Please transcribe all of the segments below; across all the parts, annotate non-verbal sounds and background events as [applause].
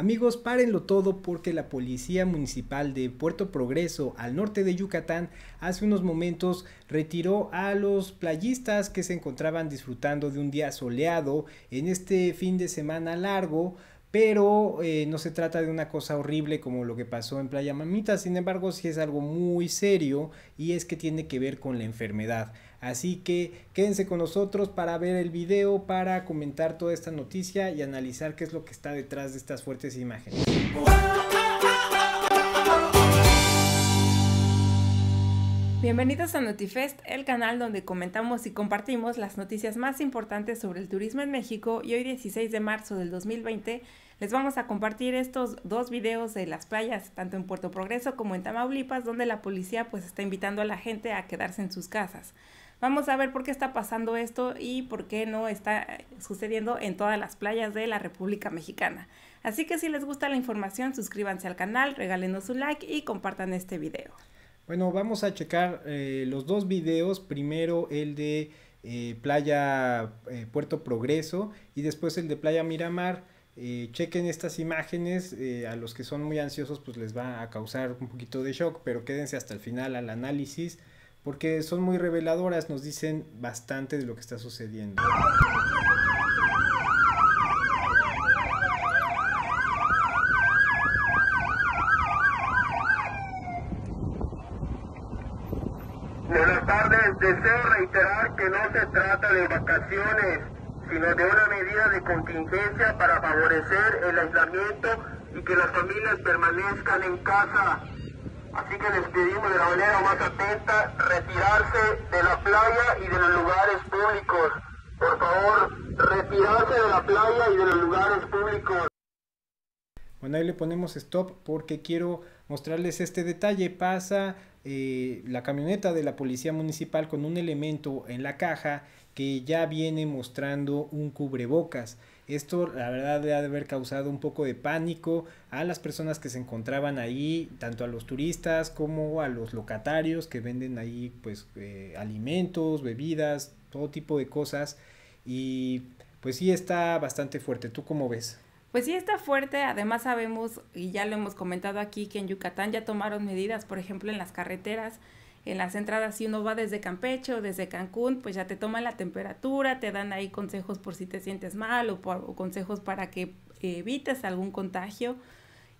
Amigos, párenlo todo porque la Policía Municipal de Puerto Progreso, al norte de Yucatán, hace unos momentos retiró a los playistas que se encontraban disfrutando de un día soleado en este fin de semana largo pero eh, no se trata de una cosa horrible como lo que pasó en Playa Mamita, sin embargo sí es algo muy serio y es que tiene que ver con la enfermedad. Así que quédense con nosotros para ver el video, para comentar toda esta noticia y analizar qué es lo que está detrás de estas fuertes imágenes. Bienvenidos a NotiFest, el canal donde comentamos y compartimos las noticias más importantes sobre el turismo en México y hoy 16 de marzo del 2020 les vamos a compartir estos dos videos de las playas, tanto en Puerto Progreso como en Tamaulipas, donde la policía pues está invitando a la gente a quedarse en sus casas. Vamos a ver por qué está pasando esto y por qué no está sucediendo en todas las playas de la República Mexicana. Así que si les gusta la información, suscríbanse al canal, regálenos un like y compartan este video. Bueno, vamos a checar eh, los dos videos. Primero el de eh, Playa eh, Puerto Progreso y después el de Playa Miramar. chequen estas imágenes, a los que son muy ansiosos pues les va a causar un poquito de shock, pero quédense hasta el final al análisis porque son muy reveladoras, nos dicen bastante de lo que está sucediendo. tardes. Deseo reiterar que no se trata de vacaciones, sino de una medida de contingencia para favorecer el aislamiento y que las familias permanezcan en casa. Así que les pedimos de la manera más atenta retirarse de la playa y de los lugares públicos. Por favor, retirarse de la playa y de los lugares públicos. Bueno, ahí le ponemos stop porque quiero mostrarles este detalle. Pasa eh, la camioneta de la policía municipal con un elemento en la caja que ya viene mostrando un cubrebocas. Esto la verdad ha de haber causado un poco de pánico a las personas que se encontraban ahí, tanto a los turistas como a los locatarios que venden ahí pues eh, alimentos, bebidas, todo tipo de cosas. Y pues sí está bastante fuerte. ¿Tú cómo ves? Pues sí, está fuerte. Además sabemos, y ya lo hemos comentado aquí, que en Yucatán ya tomaron medidas, por ejemplo, en las carreteras, en las entradas, si uno va desde Campeche o desde Cancún, pues ya te toman la temperatura, te dan ahí consejos por si te sientes mal o, consejos para que evites algún contagio.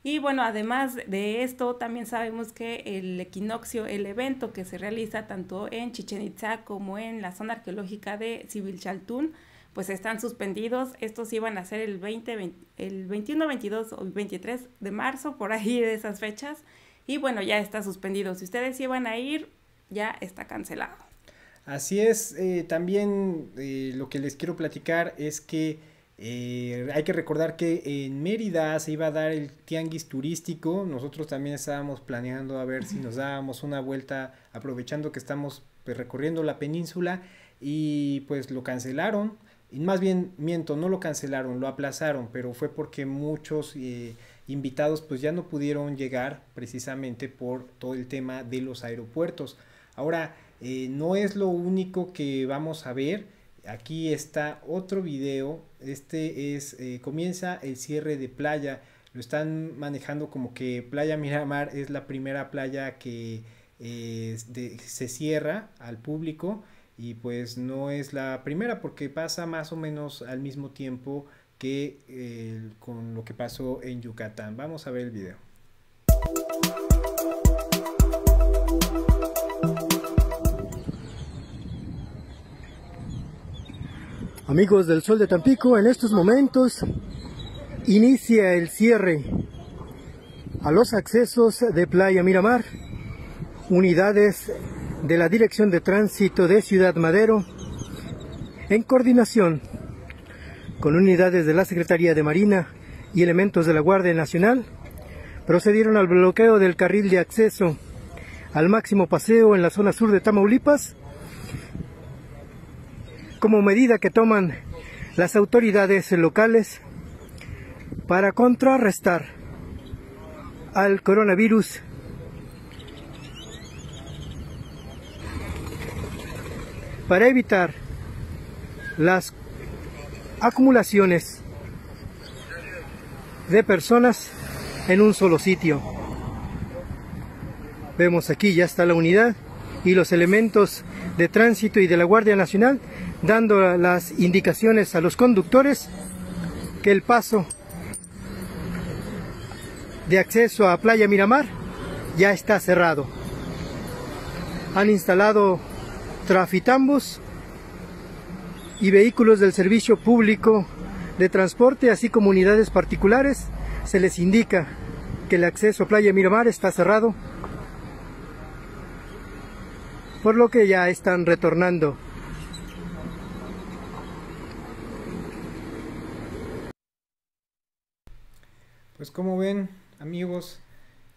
Y bueno, además de esto, también sabemos que el equinoccio, el evento que se realiza tanto en Chichen Itza como en la zona arqueológica de Chaltún, pues están suspendidos. Estos iban a ser el, el 21, 22 o 23 de marzo, por ahí de esas fechas. Y bueno, ya está suspendido. Si ustedes iban a ir, ya está cancelado. Así es, eh, también eh, lo que les quiero platicar es que eh, hay que recordar que en Mérida se iba a dar el tianguis turístico. Nosotros también estábamos planeando a ver si nos dábamos una vuelta aprovechando que estamos pues, recorriendo la península y pues lo cancelaron más bien miento, no lo cancelaron, lo aplazaron, pero fue porque muchos eh, invitados pues ya no pudieron llegar precisamente por todo el tema de los aeropuertos. Ahora, eh, no es lo único que vamos a ver, aquí está otro video, este es, eh, comienza el cierre de playa, lo están manejando como que Playa Miramar es la primera playa que se cierra al público y pues no es la primera porque pasa más o menos al mismo tiempo que con lo que pasó en Yucatán. Vamos a ver el video. Amigos del Sol de Tampico, en estos momentos inicia el cierre a los accesos de Playa Miramar, unidades de la Dirección de Tránsito de Ciudad Madero, en coordinación con unidades de la Secretaría de Marina y elementos de la Guardia Nacional, procedieron al bloqueo del carril de acceso al máximo paseo en la zona sur de Tamaulipas, como medida que toman las autoridades locales para contrarrestar al coronavirus para evitar las acumulaciones de personas en un solo sitio. Vemos aquí ya está la unidad y los elementos de tránsito y de la Guardia Nacional dando las indicaciones a los conductores que el paso de acceso a Playa Miramar ya está cerrado. Han instalado trafitambos y vehículos del servicio público de transporte, así como unidades particulares, se les indica que el acceso a Playa Miramar está cerrado, por lo que ya están retornando. Pues como ven, amigos,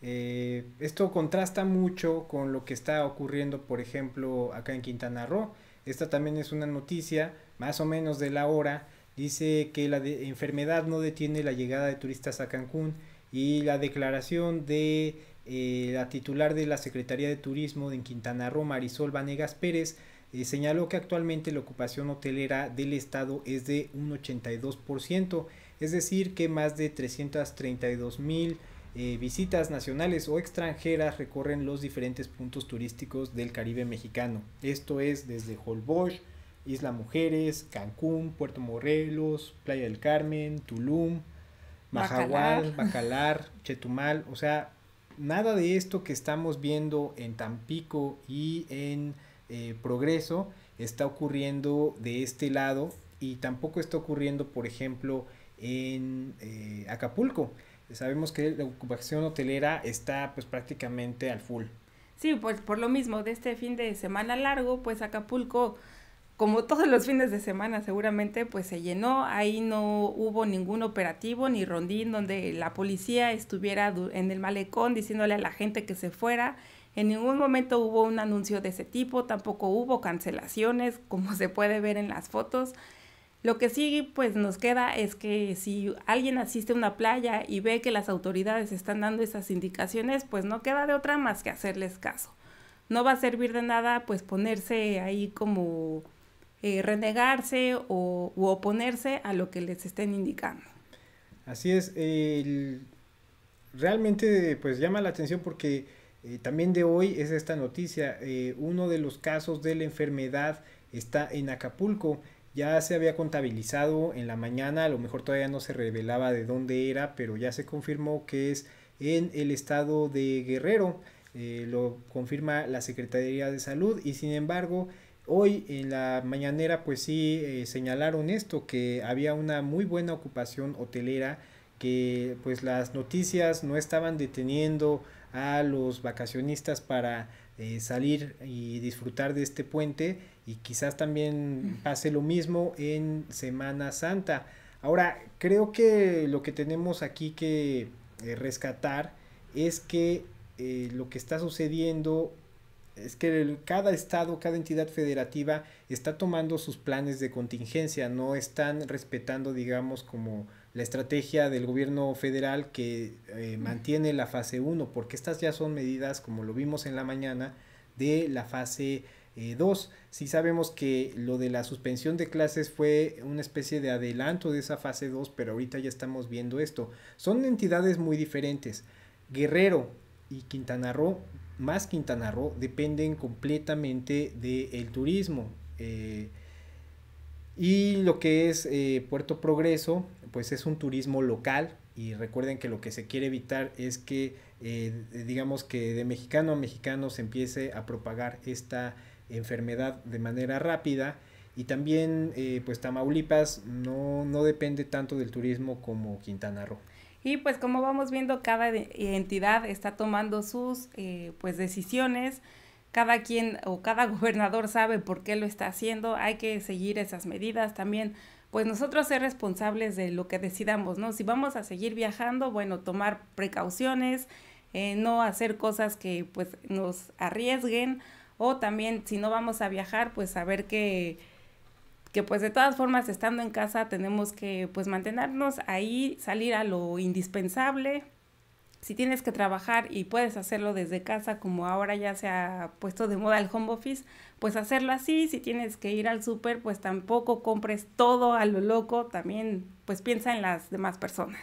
eh, esto contrasta mucho con lo que está ocurriendo, por ejemplo, acá en Quintana Roo. Esta también es una noticia, más o menos de la hora. Dice que la enfermedad no detiene la llegada de turistas a Cancún y la declaración de eh, la titular de la Secretaría de Turismo de Quintana Roo, Marisol Vanegas Pérez, eh, señaló que actualmente la ocupación hotelera del estado es de un 82%, es decir, que más de 332 mil eh, visitas nacionales o extranjeras recorren los diferentes puntos turísticos del Caribe mexicano. Esto es desde Holbox, Isla Mujeres, Cancún, Puerto Morelos, Playa del Carmen, Tulum, Majahual, Bacalar. Chetumal, o sea, nada de esto que estamos viendo en Tampico y en eh, Progreso está ocurriendo de este lado y tampoco está ocurriendo, por ejemplo, en eh, Acapulco sabemos que la ocupación hotelera está pues prácticamente al full. Sí, pues por lo mismo, de este fin de semana largo, pues Acapulco, como todos los fines de semana seguramente, pues se llenó, ahí no hubo ningún operativo ni rondín donde la policía estuviera en el malecón diciéndole a la gente que se fuera. En ningún momento hubo un anuncio de ese tipo, tampoco hubo cancelaciones, como se puede ver en las fotos. Lo que sí, pues nos queda es que si alguien asiste a una playa y ve que las autoridades están dando esas indicaciones, pues no queda de otra más que hacerles caso. No va a servir de nada pues ponerse ahí como eh, renegarse o u oponerse a lo que les estén indicando. Así es, realmente pues llama la atención porque eh, también de hoy es esta noticia, eh, uno de los casos de la enfermedad está en Acapulco ya se había contabilizado en la mañana, a lo mejor todavía no se revelaba de dónde era, pero ya se confirmó que es en el estado de Guerrero, eh, lo confirma la Secretaría de Salud y sin embargo hoy en la mañanera pues sí eh, señalaron esto, que había una muy buena ocupación hotelera, que pues las noticias no estaban deteniendo a los vacacionistas para eh, salir y disfrutar de este puente y quizás también pase lo mismo en Semana Santa. Ahora, creo que lo que tenemos aquí que eh, rescatar es que eh, lo que está sucediendo es que cada estado, cada entidad federativa está tomando sus planes de contingencia, no están respetando, digamos, como la estrategia del gobierno federal que eh, mantiene la fase 1, porque estas ya son medidas, como lo vimos en la mañana, de la fase 2. Eh, si sabemos que lo de la suspensión de clases fue una especie de adelanto de esa fase 2, pero ahorita ya estamos viendo esto. Son entidades muy diferentes. Guerrero y Quintana Roo, más Quintana Roo, dependen completamente del turismo. Eh, y lo que es Puerto Progreso, pues es un turismo local y recuerden que lo que se quiere evitar es que eh, digamos que de mexicano a mexicano se empiece a propagar esta enfermedad de manera rápida y también eh, pues Tamaulipas no, no depende tanto del turismo como Quintana Roo. Y pues como vamos viendo, cada entidad está tomando sus eh, pues decisiones cada quien o cada [laughs] gobernador sabe por qué lo está haciendo, hay que seguir esas medidas también, pues nosotros ser responsables de lo que decidamos, ¿no? Si vamos a seguir viajando, bueno, tomar precauciones, eh, no hacer cosas que pues nos arriesguen o también si no vamos a viajar, pues saber que que pues de todas formas estando en casa tenemos que pues mantenernos ahí, salir a lo indispensable, si tienes que trabajar y puedes hacerlo desde casa, como ahora ya se ha puesto de moda el home office, pues hacerlo así. Si tienes que ir al súper, pues tampoco compres todo a lo loco. También, pues piensa en las demás personas.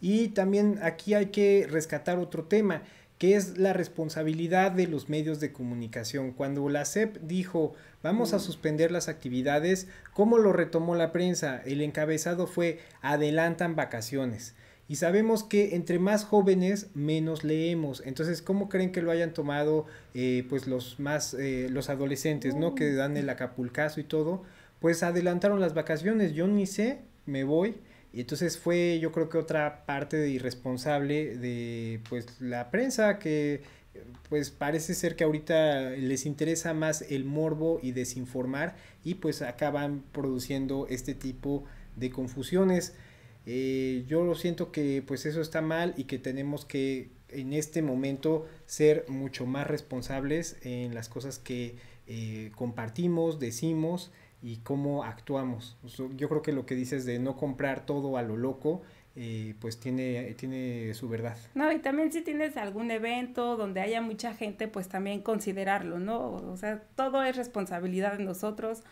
Y también aquí hay que rescatar otro tema, que es la responsabilidad de los medios de comunicación. Cuando la SEP dijo, vamos a mm. suspender las actividades, ¿cómo lo retomó la prensa? El encabezado fue, adelantan vacaciones. Y sabemos que entre más jóvenes menos leemos. Entonces, ¿cómo creen que lo hayan tomado eh, pues los más eh, los adolescentes, no? Que dan el acapulcazo y todo. Pues adelantaron las vacaciones. Yo ni sé, me voy. Y entonces fue, yo creo que otra parte de irresponsable de pues la prensa que pues parece ser que ahorita les interesa más el morbo y desinformar y pues acaban produciendo este tipo de confusiones. Eh, yo lo siento que pues eso está mal y que tenemos que en este momento ser mucho más responsables en las cosas que eh, compartimos, decimos y cómo actuamos. Yo creo que lo que dices de no comprar todo a lo loco, eh, pues tiene, tiene su verdad. No, y también si tienes algún evento donde haya mucha gente, pues también considerarlo, ¿no? O sea, todo es responsabilidad de nosotros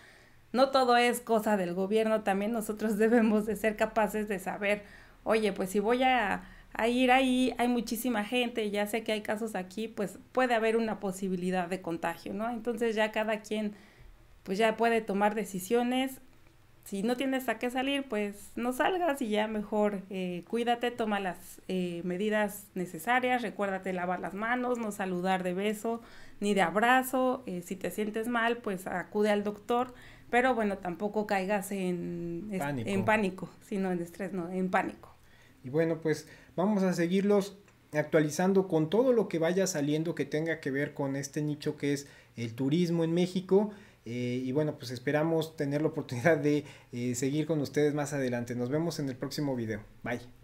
no todo es cosa del gobierno, también nosotros [laughs] debemos de ser capaces de saber, oye, pues si voy a, ir ahí, hay muchísima gente, ya sé que hay casos aquí, pues puede haber una posibilidad de contagio, ¿no? Entonces ya cada quien pues ya puede tomar decisiones. Si no tienes a qué salir, pues no salgas y ya mejor eh, cuídate, toma las eh, medidas necesarias, recuérdate lavar las manos, no saludar de beso, ni de abrazo, eh, si te sientes mal, pues acude al doctor, pero bueno, tampoco caigas en pánico, en pánico sino en estrés, no, en pánico. Y bueno, pues vamos a seguirlos actualizando con todo lo que vaya saliendo que tenga que ver con este nicho que es el turismo en México. Eh, y bueno, pues esperamos tener la oportunidad de eh, seguir con ustedes más adelante. Nos vemos en el próximo video. Bye.